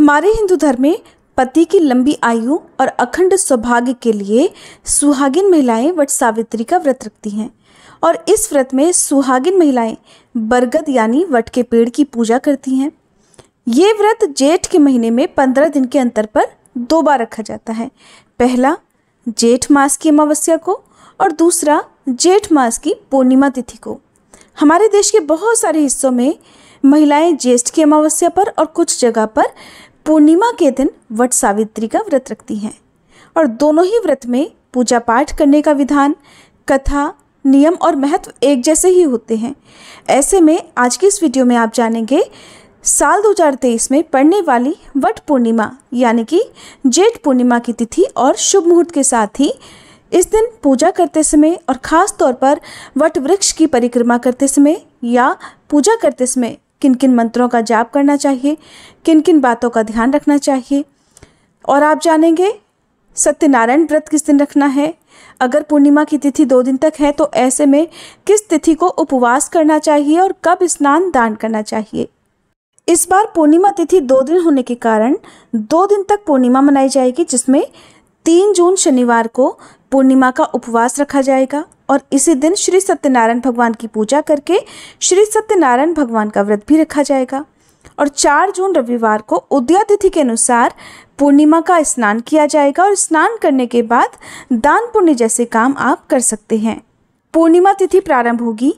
हमारे हिंदू धर्म में पति की लंबी आयु और अखंड सौभाग्य के लिए सुहागिन महिलाएं वट सावित्री का व्रत रखती हैं और इस व्रत में सुहागिन महिलाएं बरगद यानी वट के पेड़ की पूजा करती हैं ये व्रत जेठ के महीने में पंद्रह दिन के अंतर पर दो बार रखा जाता है पहला जेठ मास की अमावस्या को और दूसरा जेठ मास की पूर्णिमा तिथि को हमारे देश के बहुत सारे हिस्सों में महिलाएं ज्येष्ठ की अमावस्या पर और कुछ जगह पर पूर्णिमा के दिन वट सावित्री का व्रत रखती हैं और दोनों ही व्रत में पूजा पाठ करने का विधान कथा नियम और महत्व एक जैसे ही होते हैं ऐसे में आज की इस वीडियो में आप जानेंगे साल 2023 में पड़ने वाली वट पूर्णिमा यानी कि जेठ पूर्णिमा की तिथि और शुभ मुहूर्त के साथ ही इस दिन पूजा करते समय और ख़ास तौर पर वट वृक्ष की परिक्रमा करते समय या पूजा करते समय किन किन मंत्रों का जाप करना चाहिए किन किन बातों का ध्यान रखना चाहिए और आप जानेंगे सत्यनारायण व्रत किस दिन रखना है अगर पूर्णिमा की तिथि दो दिन तक है तो ऐसे में किस तिथि को उपवास करना चाहिए और कब स्नान दान करना चाहिए इस बार पूर्णिमा तिथि दो दिन होने के कारण दो दिन तक पूर्णिमा मनाई जाएगी जिसमें तीन जून शनिवार को पूर्णिमा का उपवास रखा जाएगा और इसी दिन श्री सत्यनारायण भगवान की पूजा करके श्री सत्यनारायण भगवान का व्रत भी रखा जाएगा और चार जून रविवार को उदया तिथि के अनुसार पूर्णिमा का स्नान किया जाएगा और स्नान करने के बाद दान पुण्य जैसे काम आप कर सकते हैं पूर्णिमा तिथि प्रारंभ होगी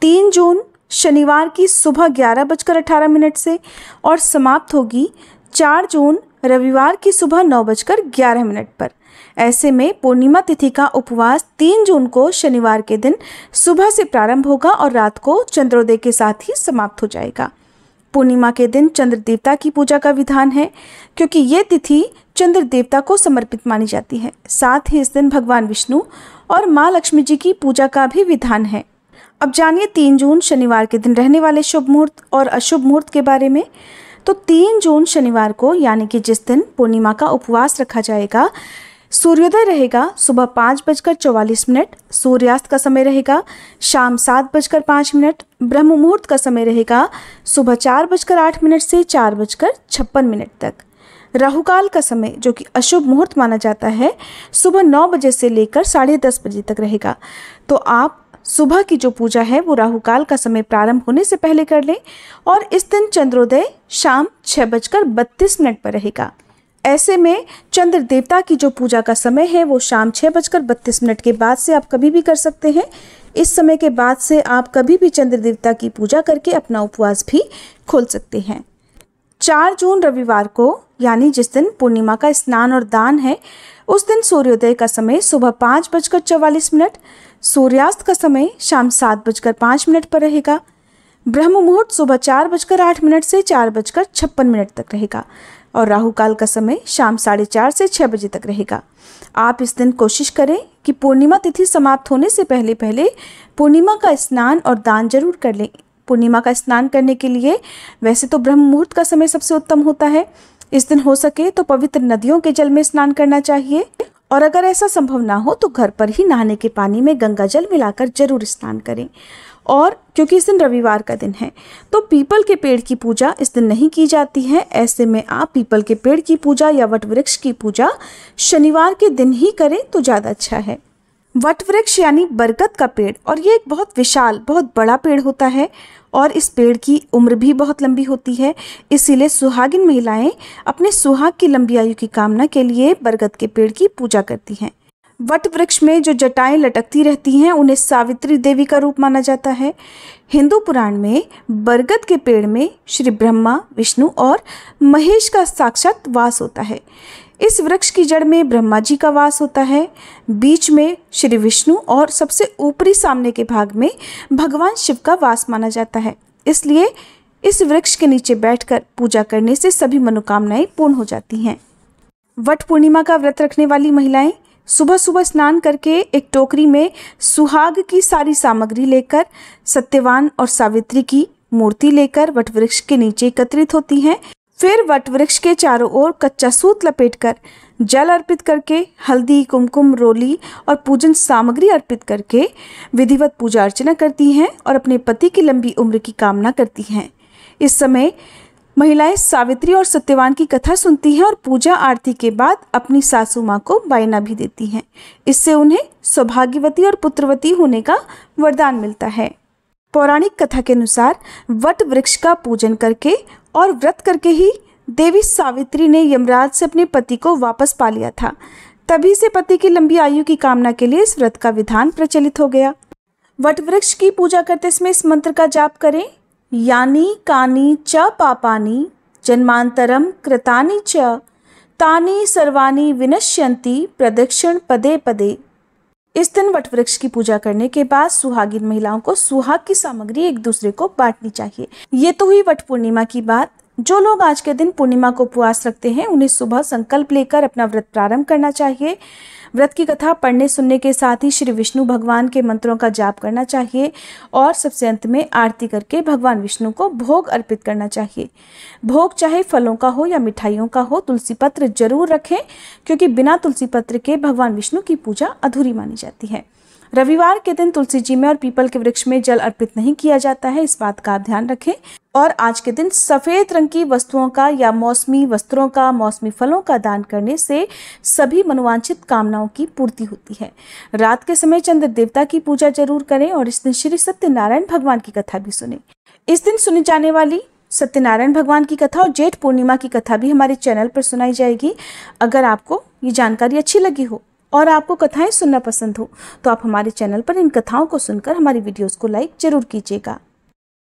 तीन जून शनिवार की सुबह ग्यारह बजकर अठारह मिनट से और समाप्त होगी चार जून रविवार की सुबह नौ बजकर ग्यारह मिनट पर ऐसे में पूर्णिमा तिथि का उपवास तीन जून को शनिवार के दिन सुबह से प्रारंभ होगा और रात को चंद्रोदय के साथ ही समाप्त हो जाएगा पूर्णिमा के दिन चंद्र देवता की पूजा का विधान है क्योंकि ये तिथि चंद्र देवता को समर्पित मानी जाती है साथ ही इस दिन भगवान विष्णु और माँ लक्ष्मी जी की पूजा का भी विधान है अब जानिए तीन जून शनिवार के दिन रहने वाले शुभ मुहूर्त और अशुभ मुहूर्त के बारे में तो तीन जून शनिवार को यानी कि जिस दिन पूर्णिमा का उपवास रखा जाएगा सूर्योदय रहेगा सुबह पाँच बजकर चौवालीस मिनट सूर्यास्त का समय रहेगा शाम सात बजकर पाँच मिनट ब्रह्म मुहूर्त का समय रहेगा सुबह चार बजकर आठ मिनट से चार बजकर छप्पन मिनट तक राहुकाल का समय जो कि अशुभ मुहूर्त माना जाता है सुबह नौ बजे से लेकर साढ़े दस बजे तक रहेगा तो आप सुबह की जो पूजा है वो राहुकाल का समय प्रारंभ होने से पहले कर लें और इस दिन चंद्रोदय शाम छः बजकर बत्तीस मिनट पर रहेगा ऐसे में चंद्र देवता की जो पूजा का समय है वो शाम छः बजकर बत्तीस मिनट के बाद से आप कभी भी कर सकते हैं इस समय के बाद से आप कभी भी चंद्र देवता की पूजा करके अपना उपवास भी खोल सकते हैं चार जून रविवार को यानी जिस दिन पूर्णिमा का स्नान और दान है उस दिन सूर्योदय का समय सुबह पाँच बजकर चौवालीस मिनट सूर्यास्त का समय शाम सात बजकर पाँच मिनट पर रहेगा ब्रह्म मुहूर्त सुबह चार बजकर आठ मिनट से चार बजकर छप्पन मिनट तक रहेगा और राहु काल का समय शाम साढ़े चार से छः बजे तक रहेगा आप इस दिन कोशिश करें कि पूर्णिमा तिथि समाप्त होने से पहले पहले पूर्णिमा का स्नान और दान जरूर कर लें पूर्णिमा का स्नान करने के लिए वैसे तो ब्रह्म मुहूर्त का समय सबसे उत्तम होता है इस दिन हो सके तो पवित्र नदियों के जल में स्नान करना चाहिए और अगर ऐसा संभव ना हो तो घर पर ही नहाने के पानी में गंगा जल मिलाकर जरूर स्नान करें और क्योंकि इस दिन रविवार का दिन है तो पीपल के पेड़ की पूजा इस दिन नहीं की जाती है ऐसे में आप पीपल के पेड़ की पूजा या वट वृक्ष की पूजा शनिवार के दिन ही करें तो ज़्यादा अच्छा है वट वृक्ष यानी बरगद का पेड़ और ये एक बहुत विशाल बहुत बड़ा पेड़ होता है और इस पेड़ की उम्र भी बहुत लंबी होती है इसीलिए सुहागिन महिलाएं अपने सुहाग की लंबी आयु की कामना के लिए बरगद के पेड़ की पूजा करती हैं वट वृक्ष में जो जटाएं लटकती रहती हैं उन्हें सावित्री देवी का रूप माना जाता है हिंदू पुराण में बरगद के पेड़ में श्री ब्रह्मा विष्णु और महेश का साक्षात वास होता है इस वृक्ष की जड़ में ब्रह्मा जी का वास होता है बीच में श्री विष्णु और सबसे ऊपरी सामने के भाग में भगवान शिव का वास माना जाता है इसलिए इस वृक्ष के नीचे बैठकर पूजा करने से सभी मनोकामनाएं पूर्ण हो जाती हैं वट पूर्णिमा का व्रत रखने वाली महिलाएं सुबह सुबह स्नान करके एक टोकरी में सुहाग की सारी सामग्री लेकर सत्यवान और सावित्री की मूर्ति लेकर वटवृक्ष के नीचे एकत्रित होती हैं फिर वटवृक्ष के चारों ओर कच्चा सूत लपेटकर जल अर्पित करके हल्दी कुमकुम रोली और पूजन सामग्री अर्पित करके विधिवत पूजा अर्चना करती हैं और अपने पति की लंबी उम्र की कामना करती हैं इस समय महिलाएं सावित्री और सत्यवान की कथा सुनती हैं और पूजा आरती के बाद अपनी सासू माँ को बायना भी देती हैं इससे उन्हें सौभाग्यवती और पुत्रवती होने का वरदान मिलता है पौराणिक कथा के अनुसार वट वृक्ष का पूजन करके और व्रत करके ही देवी सावित्री ने यमराज से अपने पति को वापस पा लिया था तभी से पति की लंबी आयु की कामना के लिए इस व्रत का विधान प्रचलित हो गया वट वृक्ष की पूजा करते समय इस मंत्र का जाप करें यानी कानी च पापानी जन्मांतरम कृतानि च तानी सर्वानी विनश्यंती प्रदक्षिण पदे पदे इस दिन वटवृक्ष की पूजा करने के बाद सुहागिन महिलाओं को सुहाग की सामग्री एक दूसरे को बांटनी चाहिए ये तो हुई वट पूर्णिमा की बात जो लोग आज के दिन पूर्णिमा को उपवास रखते हैं उन्हें सुबह संकल्प लेकर अपना व्रत प्रारंभ करना चाहिए व्रत की कथा पढ़ने सुनने के साथ ही श्री विष्णु भगवान के मंत्रों का जाप करना चाहिए और सबसे अंत में आरती करके भगवान विष्णु को भोग अर्पित करना चाहिए भोग चाहे फलों का हो या मिठाइयों का हो तुलसी पत्र जरूर रखें क्योंकि बिना तुलसी पत्र के भगवान विष्णु की पूजा अधूरी मानी जाती है रविवार के दिन तुलसी जी में और पीपल के वृक्ष में जल अर्पित नहीं किया जाता है इस बात का आप ध्यान रखें और आज के दिन सफ़ेद रंग की वस्तुओं का या मौसमी वस्त्रों का मौसमी फलों का दान करने से सभी मनोवांछित कामनाओं की पूर्ति होती है रात के समय चंद्र देवता की पूजा जरूर करें और इस दिन श्री सत्यनारायण भगवान की कथा भी सुने इस दिन सुनी जाने वाली सत्यनारायण भगवान की कथा और जेठ पूर्णिमा की कथा भी हमारे चैनल पर सुनाई जाएगी अगर आपको ये जानकारी अच्छी लगी हो और आपको कथाएं सुनना पसंद हो तो आप हमारे चैनल पर इन कथाओं को सुनकर हमारी वीडियोस को लाइक जरूर कीजिएगा